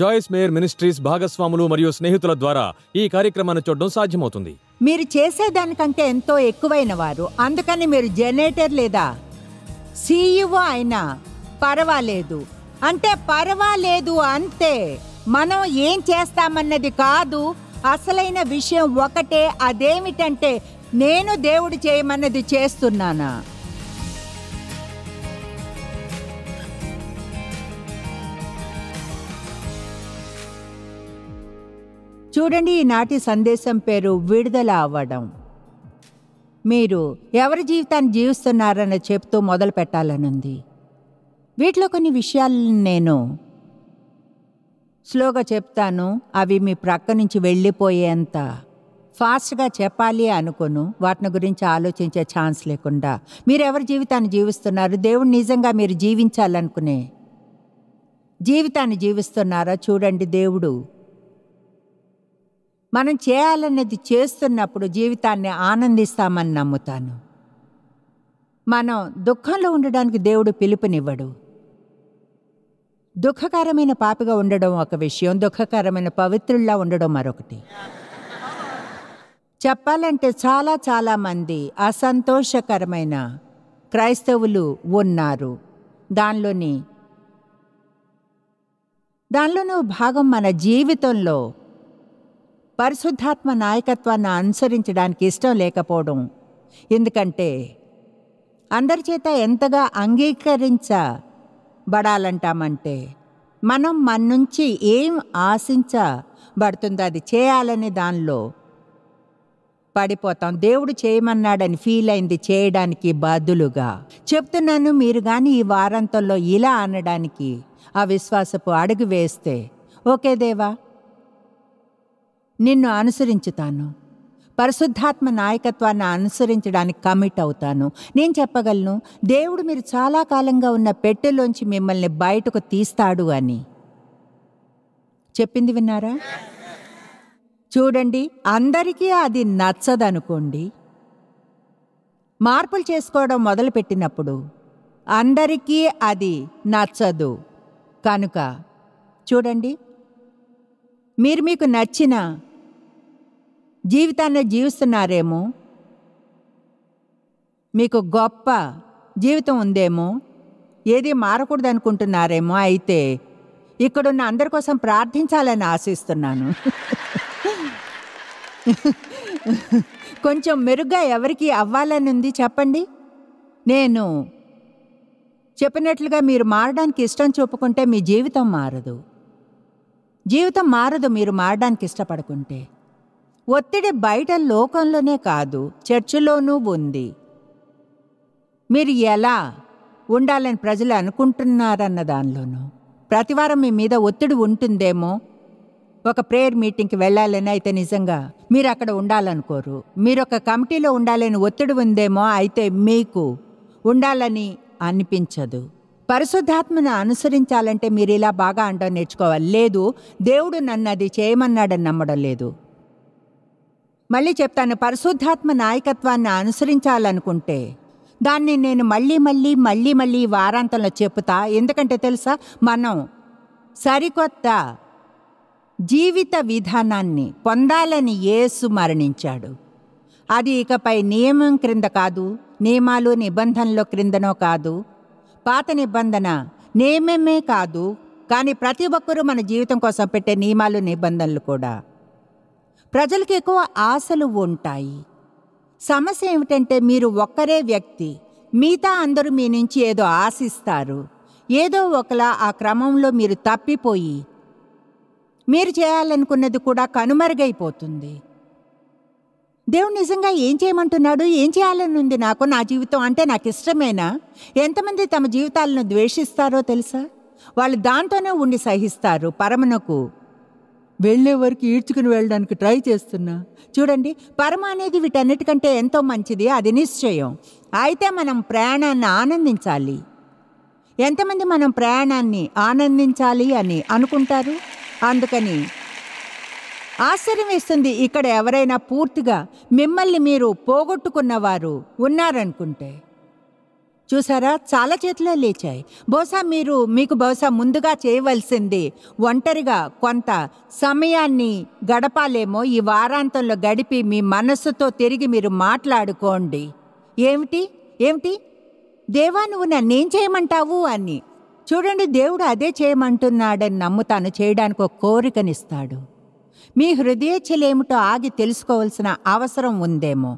జాయిస్ mayor ministries భాగస్వాములు మరియు స్నేహితుల ద్వారా ఈ కార్యక్రమాన్ని చూడడం సాధ్యమవుతుంది మీరు చేసేదానికంటే ఎంతో ఎక్కువైన వారు అందుకని మీరు జనరేటర్ లేదా సీఈఓ అయినా పర్వాలేదు అంటే పర్వాలేదు అంతే మనం ఏం చేస్తామన్నది కాదు అసలైన విషయం ఒకటే అదేమిటంటే నేను దేవుడు చేయమన్నది చేస్తున్నానా చూడండి ఈనాటి సందేశం పేరు విడుదల అవ్వడం మీరు ఎవరి జీవితాన్ని జీవిస్తున్నారని చెప్తూ మొదలు పెట్టాలనుంది వీటిలో కొన్ని విషయాలను నేను స్లోగా చెప్తాను అవి మీ ప్రక్క నుంచి వెళ్ళిపోయేంత ఫాస్ట్గా చెప్పాలి అనుకును వాటిని గురించి ఆలోచించే ఛాన్స్ లేకుండా మీరు ఎవరి జీవితాన్ని జీవిస్తున్నారు దేవుడు నిజంగా మీరు జీవించాలనుకునే జీవితాన్ని జీవిస్తున్నారా చూడండి దేవుడు మనం చేయాలనేది చేస్తున్నప్పుడు జీవితాన్ని ఆనందిస్తామని నమ్ముతాను మనం దుఃఖంలో ఉండడానికి దేవుడు పిలుపునివ్వడు దుఃఖకరమైన పాపిగా ఉండడం ఒక విషయం దుఃఖకరమైన పవిత్రుల్లా ఉండడం మరొకటి చెప్పాలంటే చాలా చాలామంది అసంతోషకరమైన క్రైస్తవులు ఉన్నారు దానిలోని దానిలో భాగం మన జీవితంలో పరిశుద్ధాత్మ నాయకత్వాన్ని అనుసరించడానికి ఇష్టం లేకపోవడం ఎందుకంటే అందరి చేత ఎంతగా అంగీకరించబడాలంటామంటే మనం మన నుంచి ఏం ఆశించబడుతుందో అది చేయాలని దానిలో పడిపోతాం దేవుడు చేయమన్నాడని ఫీల్ అయింది చేయడానికి బదులుగా చెప్తున్నాను మీరు కానీ ఈ వారాంతంలో ఇలా అనడానికి ఆ విశ్వాసపు అడుగు వేస్తే ఓకే దేవా నిన్ను అనుసరించుతాను పరిశుద్ధాత్మ నాయకత్వాన్ని అనుసరించడానికి కమిట్ అవుతాను నేను చెప్పగలను దేవుడు మీరు చాలా కాలంగా ఉన్న పెట్టెలోంచి మిమ్మల్ని బయటకు తీస్తాడు అని చెప్పింది విన్నారా చూడండి అందరికీ అది నచ్చదనుకోండి మార్పులు చేసుకోవడం మొదలుపెట్టినప్పుడు అందరికీ అది నచ్చదు కనుక చూడండి మీరు మీకు నచ్చిన జీవితాన్ని జీవిస్తున్నారేమో మీకు గొప్ప జీవితం ఉందేమో ఏది మారకూడదు అనుకుంటున్నారేమో అయితే ఇక్కడున్న అందరి కోసం ప్రార్థించాలని ఆశిస్తున్నాను కొంచెం మెరుగ్గా ఎవరికి అవ్వాలని ఉంది చెప్పండి నేను చెప్పినట్లుగా మీరు మారడానికి ఇష్టం చూపుకుంటే మీ జీవితం మారదు జీవితం మారదు మీరు మారడానికి ఇష్టపడుకుంటే ఒత్తిడి బయట లోకంలోనే కాదు చర్చిలోనూ ఉంది మీరు ఎలా ఉండాలని ప్రజలు అనుకుంటున్నారన్న దానిలోనూ ప్రతివారం మీ మీద ఒత్తిడి ఉంటుందేమో ఒక ప్రేయర్ మీటింగ్కి వెళ్ళాలని అయితే నిజంగా మీరు అక్కడ ఉండాలనుకోరు మీరు ఒక కమిటీలో ఉండాలని ఒత్తిడి ఉందేమో అయితే మీకు ఉండాలని అనిపించదు పరిశుద్ధాత్మను అనుసరించాలంటే మీరు ఇలా బాగా అంటం నేర్చుకోవాలి లేదు దేవుడు నన్ను అది చేయమన్నాడని నమ్మడం లేదు మళ్ళీ చెప్తాను పరిశుద్ధాత్మ నాయకత్వాన్ని అనుసరించాలనుకుంటే దాన్ని నేను మళ్ళీ మళ్ళీ మళ్ళీ మళ్ళీ వారాంతంలో చెప్తా ఎందుకంటే తెలుసా మనం సరికొత్త జీవిత విధానాన్ని పొందాలని యేసు మరణించాడు అది ఇకపై నియమం క్రింద కాదు నియమాలు నిబంధనల క్రిందనో కాదు పాత నిబంధన నియమమే కాదు కానీ ప్రతి ఒక్కరూ మన జీవితం కోసం పెట్టే నియమాలు నిబంధనలు కూడా ప్రజలకు ఎక్కువ ఆశలు ఉంటాయి సమస్య ఏమిటంటే మీరు ఒక్కరే వ్యక్తి మిగతా అందరూ మీ నుంచి ఏదో ఆశిస్తారు ఏదో ఒకలా ఆ క్రమంలో మీరు తప్పిపోయి మీరు చేయాలనుకున్నది కూడా కనుమరుగైపోతుంది దేవుడు నిజంగా ఏం చేయమంటున్నాడు ఏం చేయాలని ఉంది నాకు నా జీవితం అంటే నాకు ఇష్టమేనా ఎంతమంది తమ జీవితాలను ద్వేషిస్తారో తెలుసా వాళ్ళు దాంతోనే ఉండి సహిస్తారు పరమనకు వెళ్ళే వరకు ఈడ్చుకుని వెళ్ళడానికి ట్రై చేస్తున్నా చూడండి పరమ అనేది వీటన్నిటికంటే ఎంతో మంచిది అది నిశ్చయం అయితే మనం ప్రయాణాన్ని ఆనందించాలి ఎంతమంది మనం ప్రయాణాన్ని ఆనందించాలి అని అనుకుంటారు అందుకని ఆశ్చర్యం వేస్తుంది ఇక్కడ ఎవరైనా పూర్తిగా మిమ్మల్ని మీరు పోగొట్టుకున్నవారు ఉన్నారనుకుంటే చూసారా చాలా చేతిలో లేచాయి బహుశా మీరు మీకు బహుశా ముందుగా చేయవలసింది ఒంటరిగా కొంత సమయాన్ని గడపాలేమో ఈ వారాంతంలో గడిపి మీ మనస్సుతో తిరిగి మీరు మాట్లాడుకోండి ఏమిటి ఏమిటి దేవా నువ్వు నన్నేం చేయమంటావు అని చూడండి దేవుడు అదే చేయమంటున్నాడని నమ్ముతాను చేయడానికి ఒక కోరికనిస్తాడు మీ హృదయచలేమిటో ఆగి తెలుసుకోవాల్సిన అవసరం ఉందేమో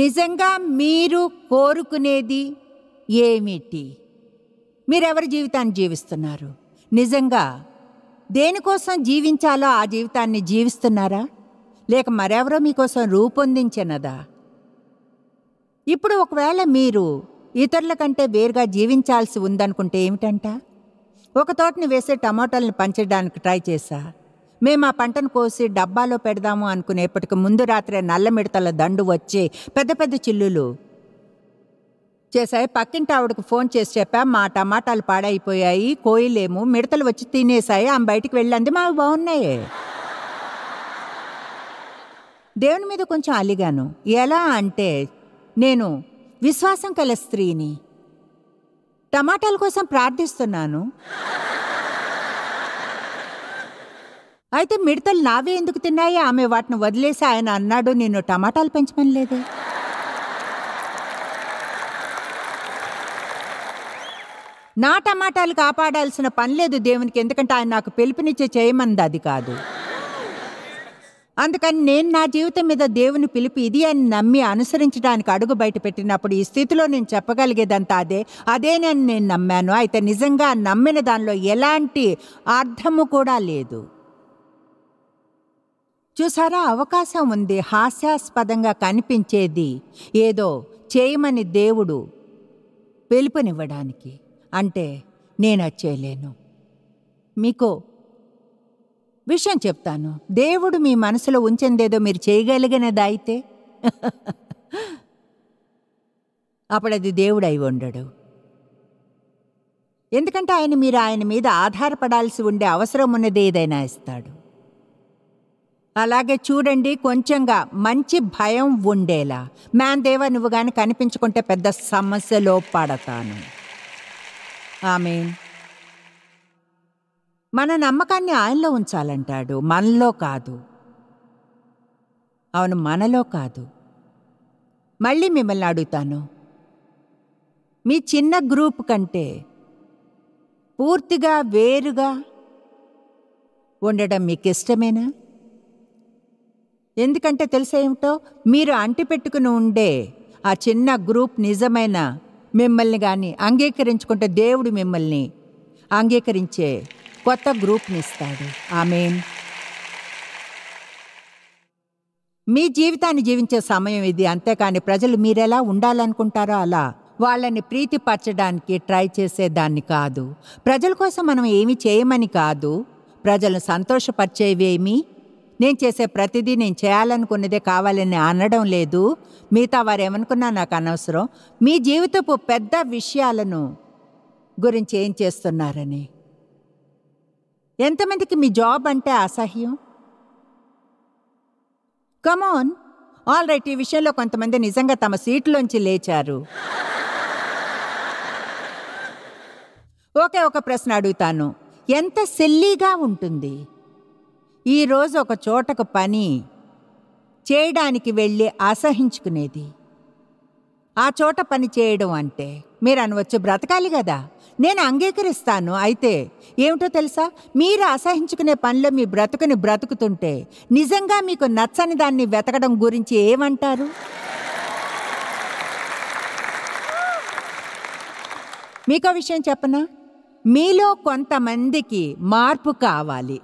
నిజంగా మీరు కోరుకునేది ఏమిటి మీరెవరి జీవితాన్ని జీవిస్తున్నారు నిజంగా దేనికోసం జీవించాలో ఆ జీవితాన్ని జీవిస్తున్నారా లేక మరెవరో మీకోసం రూపొందించినదా ఇప్పుడు ఒకవేళ మీరు ఇతరుల కంటే వేరుగా జీవించాల్సి ఉందనుకుంటే ఏమిటంట ఒక తోటని వేసే టమాటాలను పంచడానికి ట్రై చేశా మేము ఆ పంటను కోసి డబ్బాలో పెడదాము అనుకునేప్పటికి ముందు రాత్రే నల్లమిడతల దండు వచ్చి పెద్ద పెద్ద చిల్లులు చేశాయి పక్కింటి ఆవిడకు ఫోన్ చేసి చెప్పా మా టమాటాలు పాడైపోయాయి కోయిలేము మిడతలు వచ్చి తినేసాయి ఆమె బయటికి వెళ్ళండి మావి బాగున్నాయి దేవుని మీద కొంచెం అలిగాను ఎలా అంటే నేను విశ్వాసం కల స్త్రీని టమాటాల కోసం ప్రార్థిస్తున్నాను అయితే మిడతలు నావే ఎందుకు తిన్నాయి ఆమె వాటిని వదిలేసి ఆయన అన్నాడు నేను టమాటాలు పెంచమని లేదే నా టమాటాలు కాపాడాల్సిన పని లేదు దేవునికి ఎందుకంటే ఆయన నాకు పిలుపునిచ్చి చేయమంది అది కాదు అందుకని నేను నా జీవితం మీద దేవుని పిలిపి ఇది అని నమ్మి అనుసరించడానికి అడుగు బయట పెట్టినప్పుడు ఈ స్థితిలో నేను చెప్పగలిగేదంతా అదే అదేనని నేను నమ్మాను అయితే నిజంగా నమ్మిన దానిలో ఎలాంటి అర్థము కూడా లేదు చూసారా అవకాశం ఉంది హాస్యాస్పదంగా కనిపించేది ఏదో చేయమని దేవుడు పిలుపునివ్వడానికి అంటే నేను వచ్చేయలేను మీకు విషయం చెప్తాను దేవుడు మీ మనసులో ఉంచిందేదో మీరు చేయగలిగినది అయితే అప్పుడు అది దేవుడు అయి ఉండడు ఎందుకంటే ఆయన మీరు ఆయన మీద ఆధారపడాల్సి ఉండే అవసరం ఉన్నది ఏదైనా ఇస్తాడు అలాగే చూడండి కొంచెంగా మంచి భయం ఉండేలా మ్యాన్ దేవా నువ్వు కానీ కనిపించుకుంటే పెద్ద సమస్యలో పడతాను ఆమె మన నమ్మకాన్ని ఆయనలో ఉంచాలంటాడు మనలో కాదు అవును మనలో కాదు మళ్ళీ మిమ్మల్ని అడుగుతాను మీ చిన్న గ్రూప్ కంటే పూర్తిగా వేరుగా ఉండడం మీకు ఇష్టమేనా ఎందుకంటే తెలిసేమిటో మీరు అంటిపెట్టుకుని ఉండే ఆ చిన్న గ్రూప్ నిజమైన మిమ్మల్ని కానీ అంగీకరించుకుంటే దేవుడు మిమ్మల్ని అంగీకరించే కొత్త గ్రూప్ని ఇస్తాడు ఆమెన్ మీ జీవితాన్ని జీవించే సమయం ఇది అంతేకాని ప్రజలు మీరెలా ఉండాలనుకుంటారో అలా వాళ్ళని ప్రీతిపరచడానికి ట్రై చేసేదాన్ని కాదు ప్రజల కోసం మనం ఏమి చేయమని కాదు ప్రజలను సంతోషపరిచేవేమీ నేను చేసే ప్రతిదీ నేను చేయాలనుకున్నదే కావాలని అనడం లేదు మిగతా వారు ఏమనుకున్నా నాకు అనవసరం మీ జీవితపు పెద్ద విషయాలను గురించి ఏం చేస్తున్నారని ఎంతమందికి మీ జాబ్ అంటే అసహ్యం కమోన్ ఆల్ రైట్ ఈ విషయంలో కొంతమంది నిజంగా తమ సీట్లోంచి లేచారు ఓకే ఒక ప్రశ్న అడుగుతాను ఎంత సెల్లీగా ఉంటుంది ఈరోజు ఒక చోటకు పని చేయడానికి వెళ్ళి అసహించుకునేది ఆ చోట పని చేయడం అంటే మీరు అనవచ్చు బ్రతకాలి కదా నేను అంగీకరిస్తాను అయితే ఏమిటో తెలుసా మీరు అసహించుకునే పనిలో మీ బ్రతుకుని బ్రతుకుతుంటే నిజంగా మీకు నచ్చని దాన్ని వెతకడం గురించి ఏమంటారు మీకో విషయం చెప్పనా మీలో కొంతమందికి మార్పు కావాలి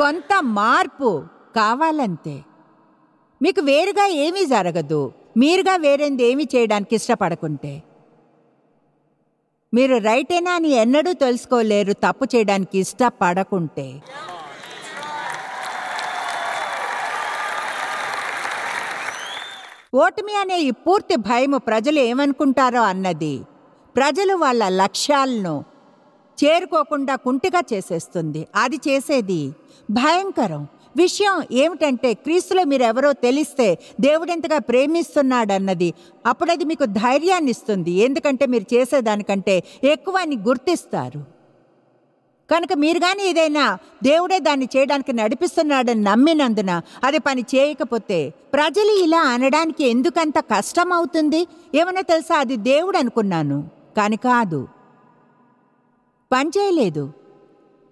కొంత మార్పు కావాలంతే మీకు వేరుగా ఏమీ జరగదు మీరుగా వేరేది ఏమీ చేయడానికి ఇష్టపడకుంటే మీరు రైటేనా అని ఎన్నడూ తెలుసుకోలేరు తప్పు చేయడానికి ఇష్టపడకుంటే ఓటమి అనే ఈ పూర్తి భయము ప్రజలు ఏమనుకుంటారో అన్నది ప్రజలు వాళ్ళ లక్ష్యాలను చేరుకోకుండా కుంటిగా చేసేస్తుంది అది చేసేది భయంకరం విషయం ఏమిటంటే క్రీస్తులో మీరు ఎవరో తెలిస్తే దేవుడెంతగా ప్రేమిస్తున్నాడన్నది అప్పుడు అది మీకు ధైర్యాన్ని ఇస్తుంది ఎందుకంటే మీరు చేసేదానికంటే ఎక్కువ అని గుర్తిస్తారు కనుక మీరు కానీ ఏదైనా దేవుడే దాన్ని చేయడానికి నడిపిస్తున్నాడని నమ్మినందున అది పని చేయకపోతే ప్రజలు ఇలా అనడానికి ఎందుకంత కష్టం అవుతుంది ఏమైనా తెలుసా అది దేవుడు అనుకున్నాను కాని కాదు పనిచేయలేదు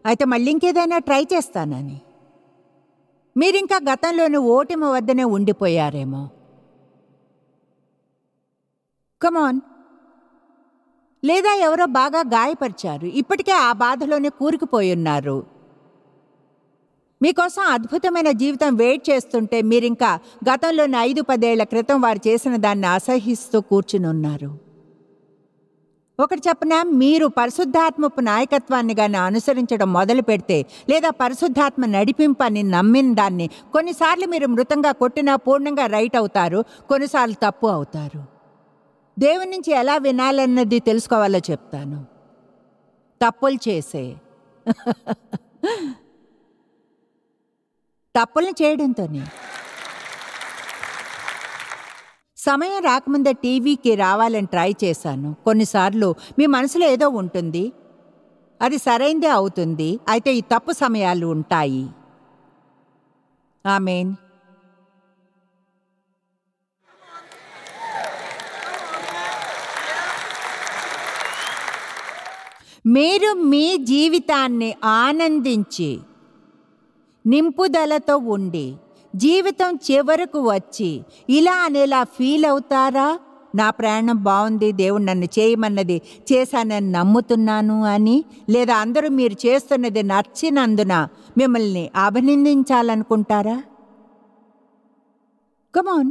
అయితే మళ్ళీ ఇంకేదైనా ట్రై చేస్తానని మీరింకా గతంలోని ఓటమి వద్దనే ఉండిపోయారేమో కమాన్ లేదా ఎవరో బాగా గాయపరిచారు ఇప్పటికే ఆ బాధలోనే కూరుకుపోయున్నారు మీకోసం అద్భుతమైన జీవితం వెయిట్ చేస్తుంటే మీరింకా గతంలోని ఐదు పదేళ్ల క్రితం వారు చేసిన దాన్ని అసహిస్తూ కూర్చునున్నారు ఒకటి చెప్పన మీరు పరిశుద్ధాత్మపు నాయకత్వాన్ని కానీ అనుసరించడం మొదలు పెడితే లేదా పరిశుద్ధాత్మ నడిపింపని నమ్మిన దాన్ని కొన్నిసార్లు మీరు మృతంగా కొట్టినా పూర్ణంగా రైట్ అవుతారు కొన్నిసార్లు తప్పు అవుతారు దేవుని నుంచి ఎలా వినాలన్నది తెలుసుకోవాలో చెప్తాను తప్పులు చేసే తప్పులు చేయడంతోనే సమయం రాకముందే టీవీకి రావాలని ట్రై చేశాను కొన్నిసార్లు మీ మనసులో ఏదో ఉంటుంది అది సరైందే అవుతుంది అయితే ఈ తప్పు సమయాలు ఉంటాయి ఆమెన్ మీరు మీ జీవితాన్ని ఆనందించి నింపుదలతో ఉండి జీవితం చివరకు వచ్చి ఇలా అనేలా ఫీల్ అవుతారా నా ప్రయాణం బాగుంది దేవుడు నన్ను చేయమన్నది చేశానని నమ్ముతున్నాను అని లేదా అందరూ మీరు చేస్తున్నది నచ్చినందున మిమ్మల్ని అభినందించాలనుకుంటారా కమోన్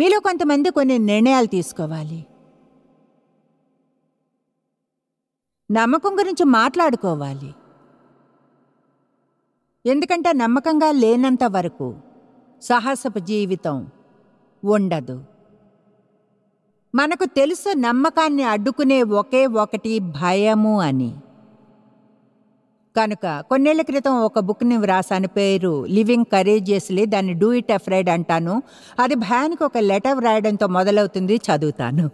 మీలో కొంతమంది కొన్ని నిర్ణయాలు తీసుకోవాలి నమ్మకం గురించి మాట్లాడుకోవాలి ఎందుకంటే నమ్మకంగా లేనంత వరకు సాహసపు జీవితం ఉండదు మనకు తెలుసు నమ్మకాన్ని అడ్డుకునే ఒకే ఒకటి భయము అని కనుక కొన్నేళ్ల క్రితం ఒక బుక్ని వ్రాసాను పేరు లివింగ్ కరేజియస్లీ దాన్ని డూ ఇట్ అఫ్రైడ్ అంటాను అది భయానికి ఒక లెటర్ వ్రాయడంతో మొదలవుతుంది చదువుతాను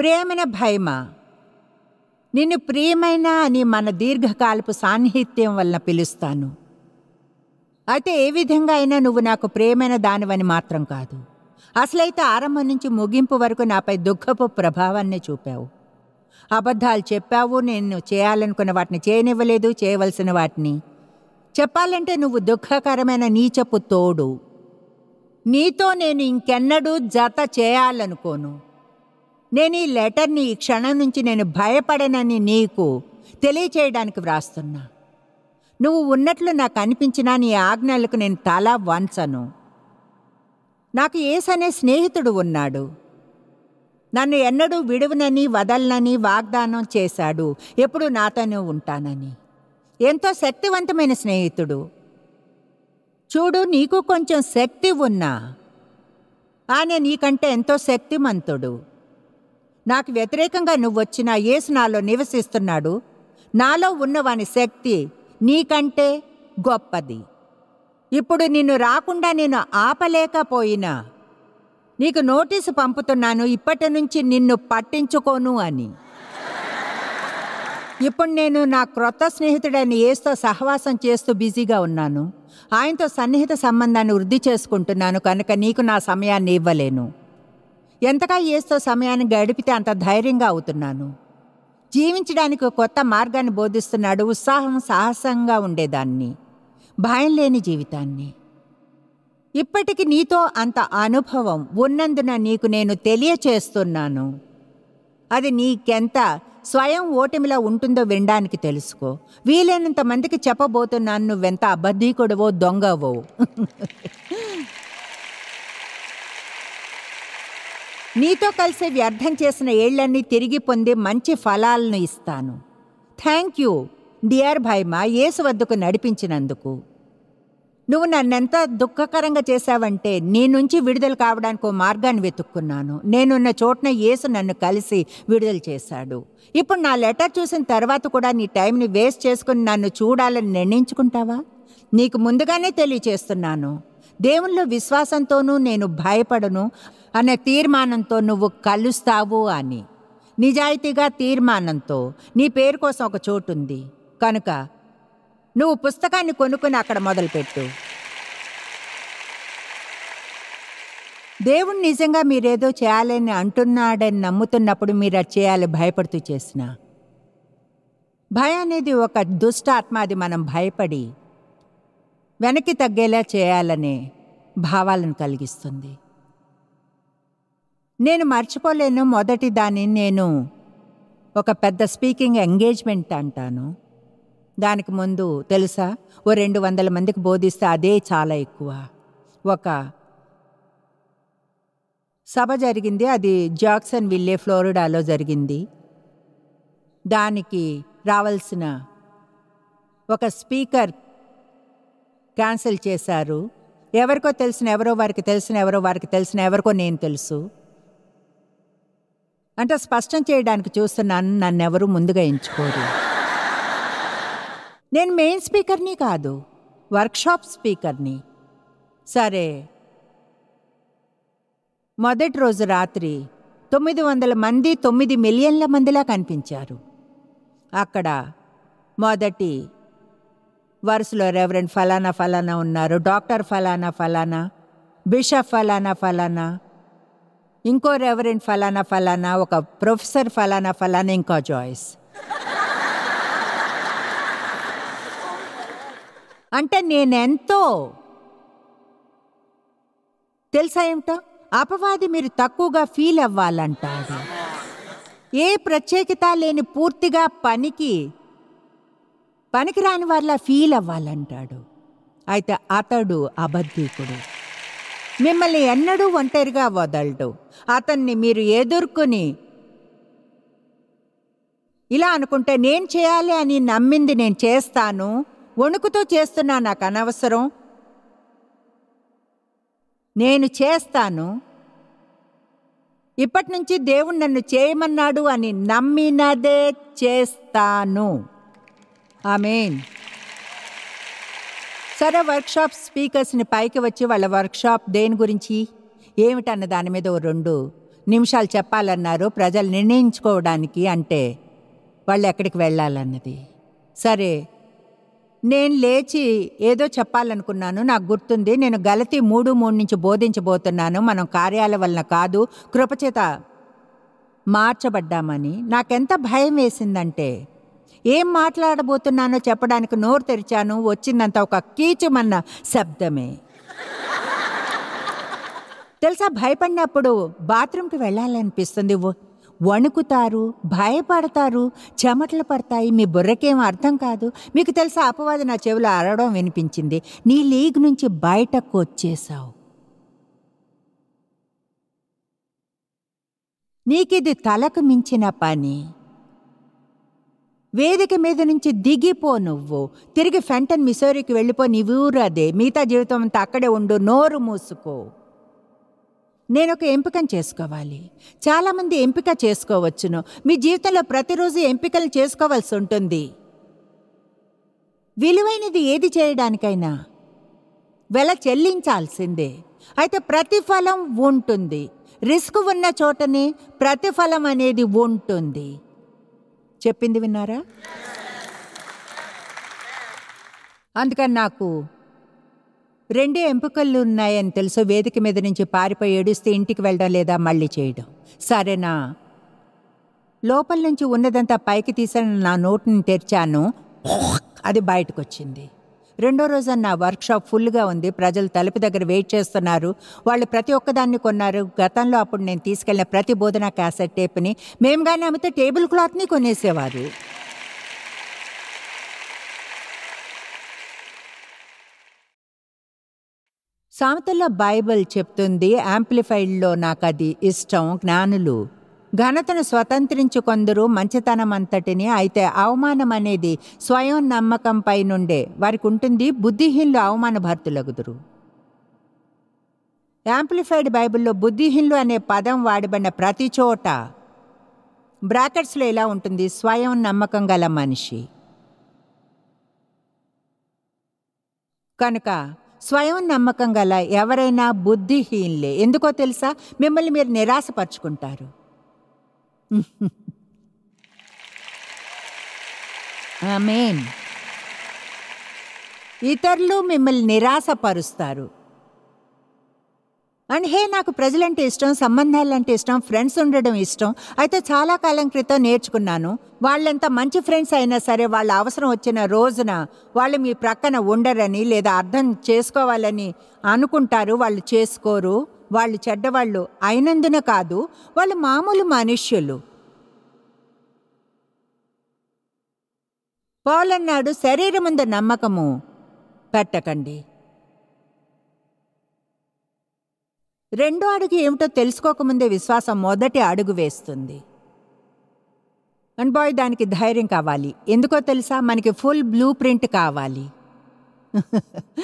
ప్రేమన భయమా నిన్ను ప్రియమైన అని మన దీర్ఘకాలపు సాన్నిహిత్యం వలన పిలుస్తాను అయితే ఏ విధంగా అయినా నువ్వు నాకు ప్రియమైన దానివని మాత్రం కాదు అసలైతే ఆరంభం నుంచి ముగింపు వరకు నాపై దుఃఖపు ప్రభావాన్ని చూపావు అబద్ధాలు చెప్పావు నేను చేయాలనుకున్న వాటిని చేయనివ్వలేదు చేయవలసిన వాటిని చెప్పాలంటే నువ్వు దుఃఖకరమైన నీచపు తోడు నీతో నేను ఇంకెన్నడూ జత చేయాలనుకోను నేను ఈ లెటర్ని ఈ క్షణం నుంచి నేను భయపడనని నీకు తెలియచేయడానికి వ్రాస్తున్నా నువ్వు ఉన్నట్లు నాకు అనిపించినా నీ ఆజ్ఞలకు నేను తల వంచను నాకు ఏస్ అనే స్నేహితుడు ఉన్నాడు నన్ను ఎన్నడూ విడువనని వదలనని వాగ్దానం చేశాడు ఎప్పుడు నాతోనే ఉంటానని ఎంతో శక్తివంతమైన స్నేహితుడు చూడు నీకు కొంచెం శక్తి ఉన్నా ఆయన నీకంటే ఎంతో శక్తిమంతుడు నాకు వ్యతిరేకంగా నువ్వొచ్చిన యేసు నాలో నివసిస్తున్నాడు నాలో ఉన్నవాని శక్తి నీకంటే గొప్పది ఇప్పుడు నిన్ను రాకుండా నేను ఆపలేకపోయినా నీకు నోటీసు పంపుతున్నాను ఇప్పటి నుంచి నిన్ను పట్టించుకోను అని ఇప్పుడు నేను నా క్రొత్త స్నేహితుడైన ఏస్తో సహవాసం చేస్తూ బిజీగా ఉన్నాను ఆయనతో సన్నిహిత సంబంధాన్ని వృద్ధి చేసుకుంటున్నాను కనుక నీకు నా సమయాన్ని ఇవ్వలేను ఎంతగా ఏస్తో సమయాన్ని గడిపితే అంత ధైర్యంగా అవుతున్నాను జీవించడానికి కొత్త మార్గాన్ని బోధిస్తున్నాడు ఉత్సాహం సాహసంగా ఉండేదాన్ని భయం లేని జీవితాన్ని ఇప్పటికి నీతో అంత అనుభవం ఉన్నందున నీకు నేను తెలియచేస్తున్నాను అది నీకెంత స్వయం ఓటమిలా ఉంటుందో వినడానికి తెలుసుకో వీలైనంత మందికి చెప్పబోతున్నాను నువ్వెంత అబద్ధీకుడవో దొంగవో నీతో కలిసి వ్యర్థం చేసిన ఏళ్లన్నీ తిరిగి పొంది మంచి ఫలాలను ఇస్తాను థ్యాంక్ యూ డియర్ భాయ్మా యేసు వద్దకు నడిపించినందుకు నువ్వు నన్నెంత దుఃఖకరంగా చేశావంటే నీ నుంచి విడుదల కావడానికి ఓ మార్గాన్ని వెతుక్కున్నాను నేనున్న చోటున యేసు నన్ను కలిసి విడుదల చేశాడు ఇప్పుడు నా లెటర్ చూసిన తర్వాత కూడా నీ టైంని వేస్ట్ చేసుకుని నన్ను చూడాలని నిర్ణయించుకుంటావా నీకు ముందుగానే తెలియచేస్తున్నాను దేవుళ్ళు విశ్వాసంతోనూ నేను భయపడను అనే తీర్మానంతో నువ్వు కలుస్తావు అని నిజాయితీగా తీర్మానంతో నీ పేరు కోసం ఒక చోటు ఉంది కనుక నువ్వు పుస్తకాన్ని కొనుక్కుని అక్కడ మొదలుపెట్టు దేవుడు నిజంగా మీరేదో చేయాలని అంటున్నాడని నమ్ముతున్నప్పుడు మీరు అది చేయాలి భయపడుతూ చేసిన భయం అనేది ఒక దుష్ట ఆత్మ అది మనం భయపడి వెనక్కి తగ్గేలా చేయాలనే భావాలను కలిగిస్తుంది నేను మర్చిపోలేను మొదటి దాన్ని నేను ఒక పెద్ద స్పీకింగ్ ఎంగేజ్మెంట్ అంటాను దానికి ముందు తెలుసా ఓ రెండు వందల మందికి బోధిస్తే అదే చాలా ఎక్కువ ఒక సభ జరిగింది అది జాక్సన్ విల్లే ఫ్లోరిడాలో జరిగింది దానికి రావాల్సిన ఒక స్పీకర్ క్యాన్సిల్ చేశారు ఎవరికో తెలిసిన ఎవరో వారికి తెలిసిన ఎవరో వారికి తెలిసిన ఎవరికో నేను తెలుసు అంటే స్పష్టం చేయడానికి చూస్తున్నాను నన్నెవరూ ముందుగా ఎంచుకోరు నేను మెయిన్ స్పీకర్ని కాదు వర్క్షాప్ స్పీకర్ని సరే మొదటి రోజు రాత్రి తొమ్మిది వందల మంది తొమ్మిది మిలియన్ల మందిలా కనిపించారు అక్కడ మొదటి వరుసలో రెవరెండ్ ఫలానా ఫలానా ఉన్నారు డాక్టర్ ఫలానా ఫలానా బిషప్ ఫలానా ఫలానా ఇంకో రెవరెంట్ ఫలానా ఫలానా ఒక ప్రొఫెసర్ ఫలానా ఫలానా ఇంకా జాయిస్ అంటే నేనెంతో తెలుసా ఏమిటో అపవాది మీరు తక్కువగా ఫీల్ అవ్వాలంట ఏ ప్రత్యేకత లేని పూర్తిగా పనికి పనికిరాని వాళ్ళ ఫీల్ అవ్వాలంటాడు అయితే అతడు అబద్ధికుడు మిమ్మల్ని ఎన్నడూ ఒంటరిగా వదలడు అతన్ని మీరు ఎదుర్కొని ఇలా అనుకుంటే నేను చేయాలి అని నమ్మింది నేను చేస్తాను వణుకుతో చేస్తున్నా నాకు అనవసరం నేను చేస్తాను ఇప్పటి నుంచి దేవుడు నన్ను చేయమన్నాడు అని నమ్మినదే చేస్తాను ఆమెన్ సరే వర్క్షాప్ స్పీకర్స్ని పైకి వచ్చి వాళ్ళ వర్క్షాప్ దేని గురించి ఏమిటన్న దాని మీద ఓ రెండు నిమిషాలు చెప్పాలన్నారు ప్రజలు నిర్ణయించుకోవడానికి అంటే వాళ్ళు ఎక్కడికి వెళ్ళాలన్నది సరే నేను లేచి ఏదో చెప్పాలనుకున్నాను నాకు గుర్తుంది నేను గలతి మూడు మూడు నుంచి బోధించబోతున్నాను మనం కార్యాల వలన కాదు కృపచేత మార్చబడ్డామని నాకెంత భయం వేసిందంటే ఏం మాట్లాడబోతున్నానో చెప్పడానికి నోరు తెరిచాను వచ్చిందంత ఒక కీచుమన్న శబ్దమే తెలుసా భయపడినప్పుడు బాత్రూమ్కి వెళ్ళాలనిపిస్తుంది వణుకుతారు భయపడతారు చెమటలు పడతాయి మీ బుర్రకేం అర్థం కాదు మీకు తెలుసా అపవాది నా చెవిలో అరవడం వినిపించింది నీ లీగ్ నుంచి బయటకు వచ్చేసావు నీకిది తలకు మించిన పని వేదిక మీద నుంచి దిగిపో నువ్వు తిరిగి ఫెంటన్ మిసోరీకి వెళ్ళిపో నీ ఊరు అదే మిగతా జీవితం అంతా అక్కడే ఉండు నోరు మూసుకో నేను ఒక ఎంపికను చేసుకోవాలి చాలామంది ఎంపిక చేసుకోవచ్చును మీ జీవితంలో ప్రతిరోజు ఎంపికలు చేసుకోవాల్సి ఉంటుంది విలువైనది ఏది చేయడానికైనా వెల చెల్లించాల్సిందే అయితే ప్రతిఫలం ఉంటుంది రిస్క్ ఉన్న చోటనే ప్రతిఫలం అనేది ఉంటుంది చెప్పింది విన్నారా అందుకని నాకు రెండే ఎంపికలు ఉన్నాయని తెలుసు వేదిక మీద నుంచి పారిపోయి ఏడుస్తే ఇంటికి వెళ్ళడం లేదా మళ్ళీ చేయడం సరేనా లోపల నుంచి ఉన్నదంతా పైకి తీసాను నా నోటిని తెరిచాను అది బయటకు వచ్చింది రెండో రోజున వర్క్షాప్ ఫుల్గా ఉంది ప్రజలు తలుపు దగ్గర వెయిట్ చేస్తున్నారు వాళ్ళు ప్రతి ఒక్కదాన్ని కొన్నారు గతంలో అప్పుడు నేను తీసుకెళ్ళిన ప్రతి బోధన క్యాసెట్ టేప్ని మేము కానీ అమ్మితే టేబుల్ క్లాత్ని కొనేసేవారు సామెతల్లో బైబిల్ చెప్తుంది యాంప్లిఫైడ్లో నాకు అది ఇష్టం జ్ఞానులు ఘనతను కొందరు మంచితనం అంతటిని అయితే అవమానం అనేది స్వయం నమ్మకంపై నుండే వారికి ఉంటుంది బుద్ధిహీనులు అవమాన భర్తులగుదురు యాంప్లిఫైడ్ బైబిల్లో బుద్ధిహీనులు అనే పదం వాడబడిన ప్రతి చోట బ్రాకెట్స్లో ఇలా ఉంటుంది స్వయం నమ్మకం గల మనిషి కనుక స్వయం నమ్మకం గల ఎవరైనా బుద్ధిహీనులే ఎందుకో తెలుసా మిమ్మల్ని మీరు నిరాశపరుచుకుంటారు ఆమెన్ ఇతరులు మిమ్మల్ని నిరాశపరుస్తారు అండ్ హే నాకు ప్రజలంటే ఇష్టం సంబంధాలంటే ఇష్టం ఫ్రెండ్స్ ఉండడం ఇష్టం అయితే చాలా కాలం క్రితం నేర్చుకున్నాను వాళ్ళంతా మంచి ఫ్రెండ్స్ అయినా సరే వాళ్ళ అవసరం వచ్చిన రోజున వాళ్ళు మీ ప్రక్కన ఉండరని లేదా అర్థం చేసుకోవాలని అనుకుంటారు వాళ్ళు చేసుకోరు వాళ్ళు చెడ్డవాళ్ళు అయినందున కాదు వాళ్ళు మామూలు మనుష్యులు పాలన్నాడు శరీరముంద నమ్మకము పెట్టకండి రెండో అడుగు ఏమిటో తెలుసుకోకముందే విశ్వాసం మొదటి అడుగు వేస్తుంది అండ్ దానికి ధైర్యం కావాలి ఎందుకో తెలుసా మనకి ఫుల్ బ్లూ ప్రింట్ కావాలి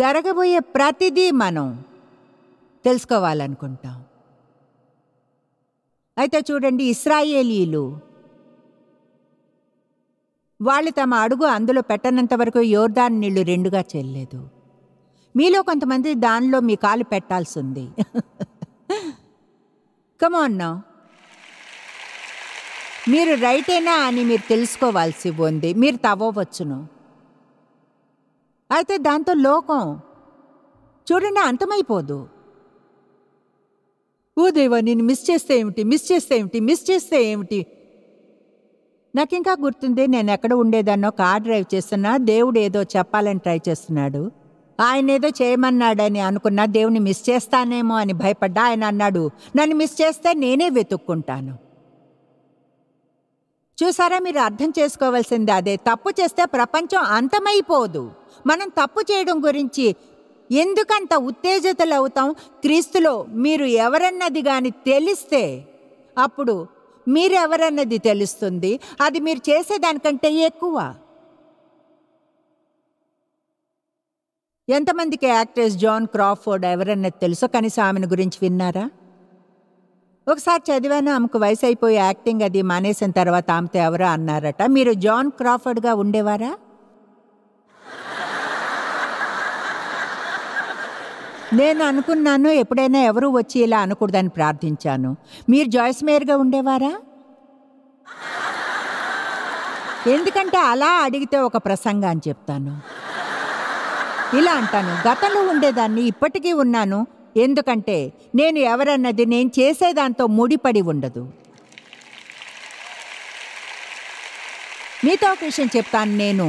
జరగబోయే ప్రతిదీ మనం తెలుసుకోవాలనుకుంటాం అయితే చూడండి ఇస్రాయేలీలు వాళ్ళు తమ అడుగు అందులో పెట్టనంత వరకు యోర్దాన్ నీళ్లు రెండుగా చేయలేదు మీలో కొంతమంది దానిలో మీ కాలు పెట్టాల్సి ఉంది కమోన్న మీరు రైటేనా అని మీరు తెలుసుకోవాల్సి ఉంది మీరు తవ్వవచ్చును అయితే దాంతో లోకం చూడండి అంతమైపోదు ఓ దేవా నేను మిస్ చేస్తే ఏమిటి మిస్ చేస్తే ఏమిటి మిస్ చేస్తే ఏమిటి నాకింకా గుర్తుంది నేను ఎక్కడ ఉండేదాన్నో కార్ డ్రైవ్ చేస్తున్నా దేవుడు ఏదో చెప్పాలని ట్రై చేస్తున్నాడు ఆయన ఏదో చేయమన్నాడని అనుకున్నా దేవుని మిస్ చేస్తానేమో అని భయపడ్డా ఆయన అన్నాడు నన్ను మిస్ చేస్తే నేనే వెతుక్కుంటాను చూసారా మీరు అర్థం చేసుకోవాల్సింది అదే తప్పు చేస్తే ప్రపంచం అంతమైపోదు మనం తప్పు చేయడం గురించి ఎందుకంత ఉత్తేజితులవుతాం క్రీస్తులో మీరు ఎవరన్నది కానీ తెలిస్తే అప్పుడు మీరెవరన్నది తెలుస్తుంది అది మీరు చేసేదానికంటే ఎక్కువ ఎంతమందికి యాక్ట్రెస్ జాన్ క్రాఫోర్డ్ ఎవరన్నది తెలుసో కనీసం ఆమెను గురించి విన్నారా ఒకసారి చదివాను ఆమెకు వయసు అయిపోయి యాక్టింగ్ అది మానేసిన తర్వాత ఆమెతో ఎవరో అన్నారట మీరు జాన్ క్రాఫర్డ్గా ఉండేవారా నేను అనుకున్నాను ఎప్పుడైనా ఎవరు వచ్చి ఇలా అనకూడదని ప్రార్థించాను మీరు జాయిస్ మేయర్గా ఉండేవారా ఎందుకంటే అలా అడిగితే ఒక ప్రసంగాన్ని చెప్తాను ఇలా అంటాను గతంలో ఉండేదాన్ని ఇప్పటికీ ఉన్నాను ఎందుకంటే నేను ఎవరన్నది నేను చేసేదాంతో ముడిపడి ఉండదు మీతో ఒక విషయం చెప్తాను నేను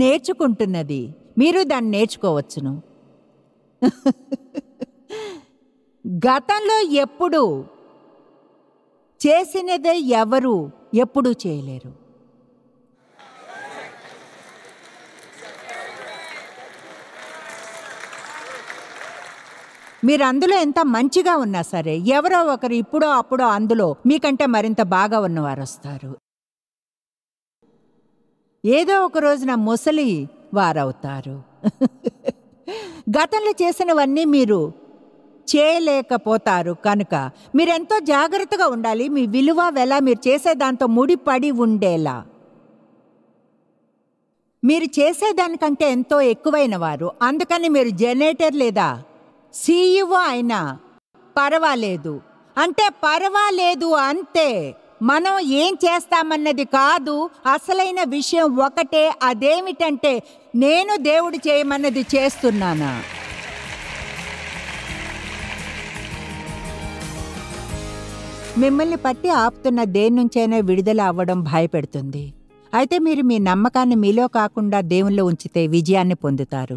నేర్చుకుంటున్నది మీరు దాన్ని నేర్చుకోవచ్చును గతంలో ఎప్పుడు చేసినదే ఎవరు ఎప్పుడూ చేయలేరు మీరు అందులో ఎంత మంచిగా ఉన్నా సరే ఎవరో ఒకరు ఇప్పుడో అప్పుడో అందులో మీకంటే మరింత బాగా ఉన్నవారు వస్తారు ఏదో ఒక రోజున ముసలి వారవుతారు గతంలో చేసినవన్నీ మీరు చేయలేకపోతారు కనుక మీరెంతో జాగ్రత్తగా ఉండాలి మీ విలువ వెల మీరు చేసేదాంతో ముడిపడి ఉండేలా మీరు చేసేదానికంటే ఎంతో ఎక్కువైన వారు అందుకని మీరు జనరేటర్ లేదా సీఈఓ అయినా పర్వాలేదు అంటే పర్వాలేదు అంతే మనం ఏం చేస్తామన్నది కాదు అసలైన విషయం ఒకటే అదేమిటంటే నేను దేవుడు చేయమన్నది చేస్తున్నానా మిమ్మల్ని పట్టి ఆపుతున్న దేని నుంచైనా విడుదల అవ్వడం భయపెడుతుంది అయితే మీరు మీ నమ్మకాన్ని మీలో కాకుండా దేవుల్లో ఉంచితే విజయాన్ని పొందుతారు